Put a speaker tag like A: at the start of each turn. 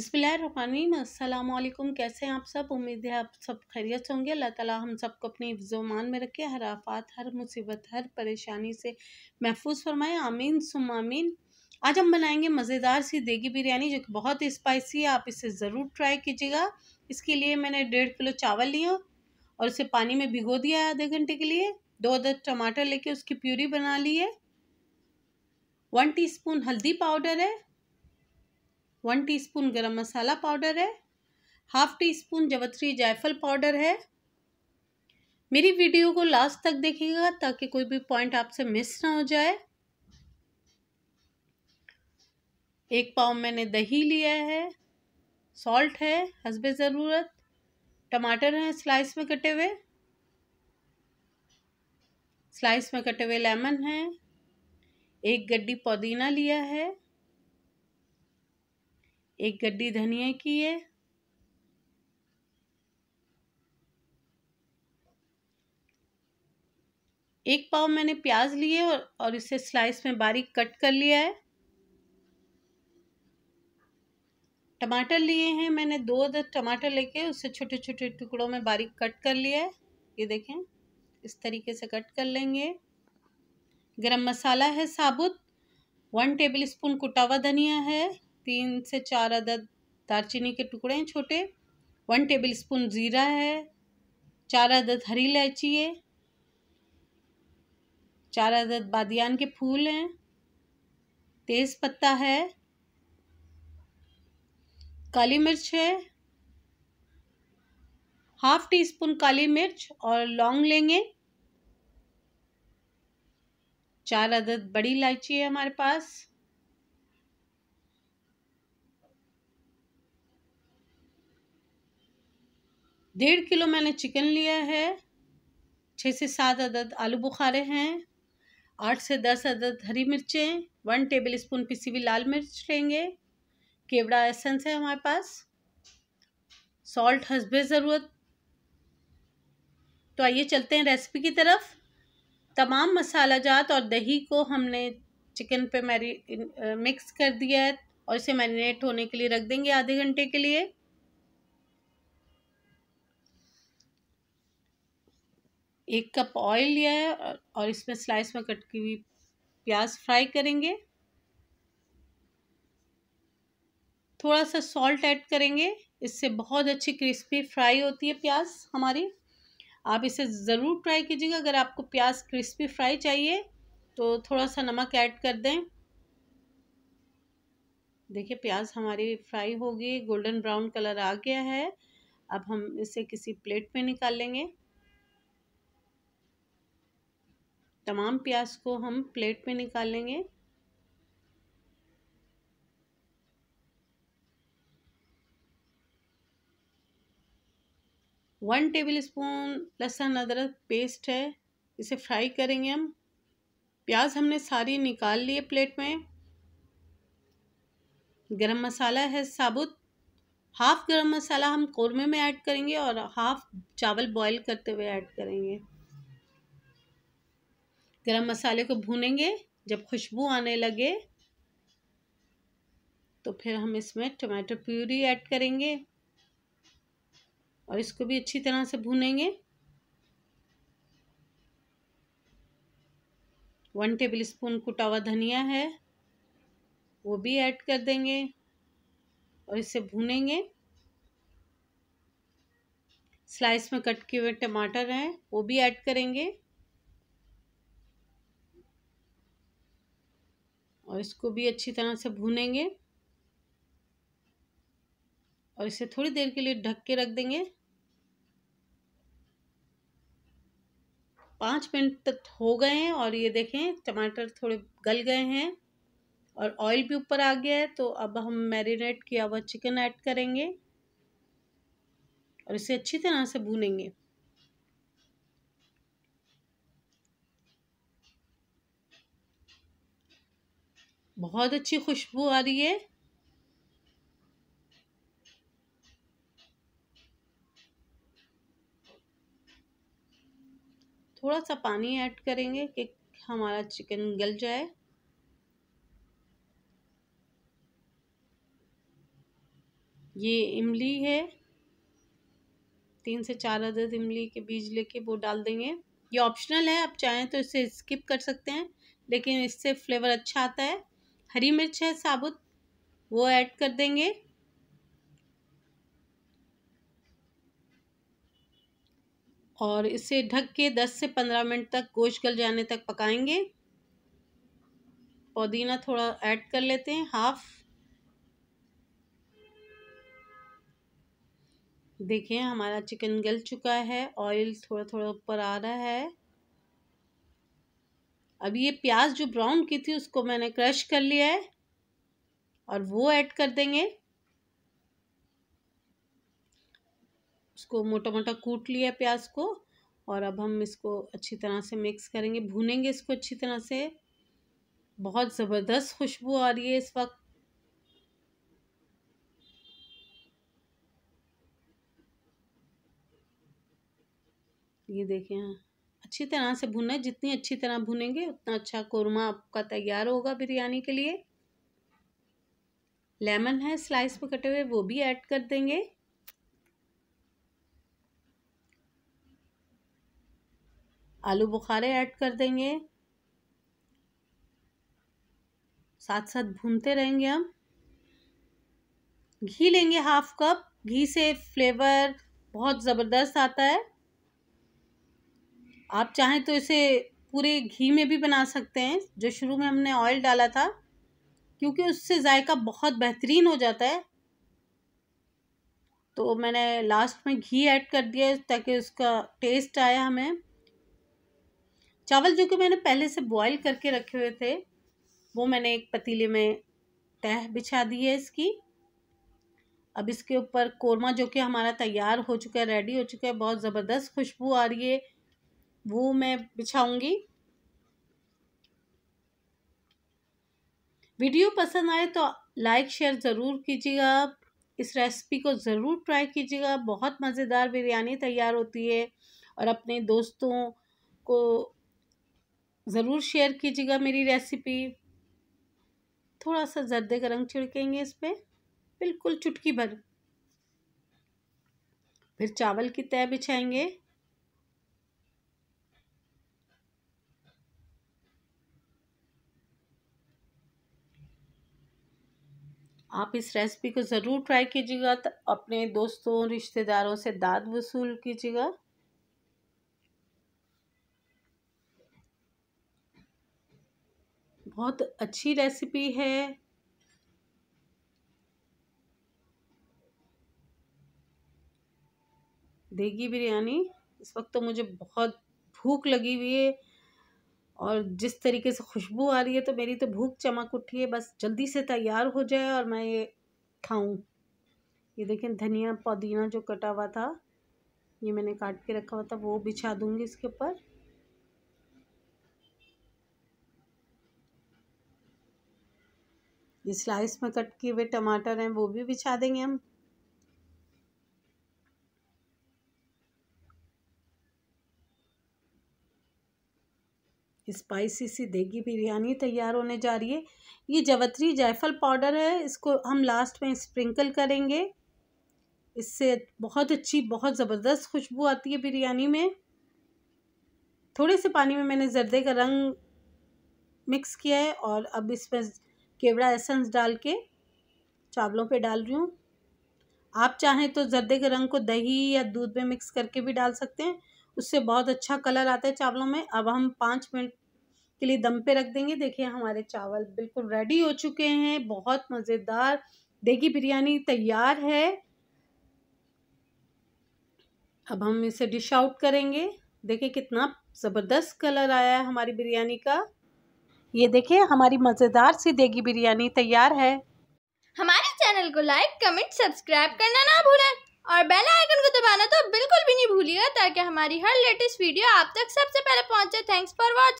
A: अस्सलाम वालेकुम कैसे हैं आप सब उम्मीद है आप सब खैरियत होंगे अल्लाह ताला हम सबको अपनी हिफ्जोमान में रखे हर आफात हर मुसीबत हर परेशानी से महफूज फरमाएँ आमीन सुम आमीन आज हम बनाएंगे मज़ेदार सी देगी बिरयानी जो कि बहुत स्पाइसी है आप इसे ज़रूर ट्राई कीजिएगा इसके लिए मैंने डेढ़ किलो चावल लिया और उसे पानी में भिगो दिया है आधे घंटे के लिए दो अदद टमाटर लेके उसकी प्यूरी बना ली है वन स्पून हल्दी पाउडर है one teaspoon garam masala powder है हाफ टी स्पून जवत्री जायफल पाउडर है मेरी वीडियो को लास्ट तक देखिएगा ताकि कोई भी पॉइंट आपसे मिस ना हो जाए एक पाव मैंने दही लिया है सॉल्ट है हसबे ज़रूरत टमाटर हैं स्लाइस में कटे हुए स्लाइस में कटे हुए लेमन हैं एक गड्डी पुदीना लिया है एक गड्डी धनिया की है एक पाव मैंने प्याज लिए और, और इसे स्लाइस में बारीक कट कर लिया है टमाटर लिए हैं मैंने दो अदद टमाटर लेके उसे छोटे छोटे टुकड़ों में बारीक कट कर लिया है ये देखें इस तरीके से कट कर लेंगे गरम मसाला है साबुत वन टेबल स्पून कुटावा धनिया है तीन से चार अदद दालचीनी के टुकड़े हैं छोटे वन टेबल स्पून ज़ीरा है चार अदद हरी इलायची है चार अदद बादियान के फूल हैं तेज़ पत्ता है काली मिर्च है हाफ टी स्पून काली मिर्च और लौंग लेंगे चार अदद बड़ी इलायची है हमारे पास डेढ़ किलो मैंने चिकन लिया है छः से सात अदद आलू बुखारे हैं आठ से दस अदद हरी मिर्चें वन टेबल स्पून पिसी हुई लाल मिर्च लेंगे केवड़ा एसेंस है हमारे पास सॉल्ट हसबे ज़रूरत तो आइए चलते हैं रेसिपी की तरफ तमाम मसाला जात और दही को हमने चिकन पे मैरी मिक्स कर दिया है और इसे मैरिनेट होने के लिए रख देंगे आधे घंटे के लिए एक कप ऑयल लिया है और इसमें स्लाइस में कट की हुई प्याज फ्राई करेंगे थोड़ा सा सॉल्ट ऐड करेंगे इससे बहुत अच्छी क्रिस्पी फ्राई होती है प्याज हमारी आप इसे ज़रूर ट्राई कीजिएगा अगर आपको प्याज क्रिस्पी फ्राई चाहिए तो थोड़ा सा नमक ऐड कर दें देखिए प्याज हमारी फ्राई होगी गोल्डन ब्राउन कलर आ गया है अब हम इसे किसी प्लेट में निकाल लेंगे तमाम प्याज को हम प्लेट में निकालेंगे वन टेबल स्पून लहसुन अदरक पेस्ट है इसे फ्राई करेंगे हम प्याज हमने सारी निकाल लिए प्लेट में गरम मसाला है साबुत हाफ़ गरम मसाला हम कौरमे में ऐड करेंगे और हाफ़ चावल बॉईल करते हुए ऐड करेंगे गरम मसाले को भूनेंगे जब खुशबू आने लगे तो फिर हम इसमें टमाटो प्यूरी ऐड करेंगे और इसको भी अच्छी तरह से भूनेंगे वन टेबल स्पून कुटा हुआ धनिया है वो भी ऐड कर देंगे और इसे भूनेंगे स्लाइस में कट किए हुए टमाटर हैं वो भी ऐड करेंगे और इसको भी अच्छी तरह से भूनेंगे और इसे थोड़ी देर के लिए ढक के रख देंगे पाँच मिनट तक हो गए हैं और ये देखें टमाटर थोड़े गल गए हैं और ऑयल भी ऊपर आ गया है तो अब हम मैरिनेट किया हुआ चिकन ऐड करेंगे और इसे अच्छी तरह से भूनेंगे बहुत अच्छी खुशबू आ रही है थोड़ा सा पानी ऐड करेंगे कि हमारा चिकन गल जाए ये इमली है तीन से चार अदद इमली के बीज लेके वो डाल देंगे ये ऑप्शनल है आप चाहें तो इसे स्किप कर सकते हैं लेकिन इससे फ्लेवर अच्छा आता है हरी मिर्च है साबुत वो ऐड कर देंगे और इसे ढक के 10 से 15 मिनट तक गोश्त गल जाने तक पकाएंगे पुदीना थोड़ा ऐड कर लेते हैं हाफ देखिए हमारा चिकन गल चुका है ऑयल थोड़ा थोड़ा ऊपर आ रहा है अब ये प्याज जो ब्राउन की थी उसको मैंने क्रश कर लिया है और वो ऐड कर देंगे उसको मोटा मोटा कूट लिया प्याज को और अब हम इसको अच्छी तरह से मिक्स करेंगे भूनेंगे इसको अच्छी तरह से बहुत ज़बरदस्त खुशबू आ रही है इस वक्त ये देखें अच्छी तरह से भुना है जितनी अच्छी तरह भुनेंगे उतना अच्छा कोरमा आपका तैयार होगा बिरयानी के लिए लेमन है स्लाइस पर कटे हुए वो भी ऐड कर देंगे आलू बुखारे ऐड कर देंगे साथ साथ भूनते रहेंगे हम घी लेंगे हाफ कप घी से फ्लेवर बहुत ज़बरदस्त आता है आप चाहें तो इसे पूरे घी में भी बना सकते हैं जो शुरू में हमने ऑयल डाला था क्योंकि उससे जायका बहुत बेहतरीन हो जाता है तो मैंने लास्ट में घी ऐड कर दिया ताकि उसका टेस्ट आया हमें चावल जो कि मैंने पहले से बॉईल करके रखे हुए थे वो मैंने एक पतीले में तह बिछा दी है इसकी अब इसके ऊपर कोरमा जो कि हमारा तैयार हो चुका है रेडी हो चुका है बहुत ज़बरदस्त खुशबू आ रही है वो मैं बिछाऊंगी वीडियो पसंद आए तो लाइक शेयर ज़रूर कीजिएगा इस रेसिपी को ज़रूर ट्राई कीजिएगा बहुत मज़ेदार बिरयानी तैयार होती है और अपने दोस्तों को ज़रूर शेयर कीजिएगा मेरी रेसिपी थोड़ा सा जर्दे का रंग छिड़केंगे इस पर बिल्कुल चुटकी भर फिर चावल की तय बिछाएंगे आप इस रेसिपी को ज़रूर ट्राई कीजिएगा तो अपने दोस्तों रिश्तेदारों से दाद वसूल कीजिएगा बहुत अच्छी रेसिपी है देगी बिरयानी इस वक्त तो मुझे बहुत भूख लगी हुई है और जिस तरीके से खुशबू आ रही है तो मेरी तो भूख चमक उठी है बस जल्दी से तैयार हो जाए और मैं ये खाऊं ये देखें धनिया पुदीना जो कटा हुआ था ये मैंने काट के रखा हुआ था वो बिछा दूंगी इसके ऊपर ये स्लाइस में कट किए हुए टमाटर हैं वो भी बिछा देंगे हम स्पाइसी सी देगी बिरयानी तैयार होने जा रही है ये जवतरी जायफल पाउडर है इसको हम लास्ट में स्प्रिंकल करेंगे इससे बहुत अच्छी बहुत ज़बरदस्त खुशबू आती है बिरयानी में थोड़े से पानी में मैंने जर्दे का रंग मिक्स किया है और अब इसमें केवड़ा एसेंस डाल के चावलों पे डाल रही हूँ आप चाहें तो जर्दे के रंग को दही या दूध में मिक्स करके भी डाल सकते हैं उससे बहुत अच्छा कलर आता है चावलों में अब हम पाँच मिनट के लिए दम पे रख देंगे देखिए हमारे चावल बिल्कुल रेडी हो चुके हैं बहुत मज़ेदार देगी बिरयानी तैयार है अब हम इसे डिश आउट करेंगे देखिए कितना ज़बरदस्त कलर आया है हमारी बिरयानी का ये देखिए हमारी मज़ेदार सी देगी बिरयानी तैयार है हमारे चैनल को लाइक कमेंट सब्सक्राइब करना ना भूलें और बेल आइकन को दबाना तो बिल्कुल भी नहीं भूलिएगा ताकि हमारी हर लेटेस्ट वीडियो आप तक सबसे पहले पहुंचे थैंक्स फॉर वॉचिंग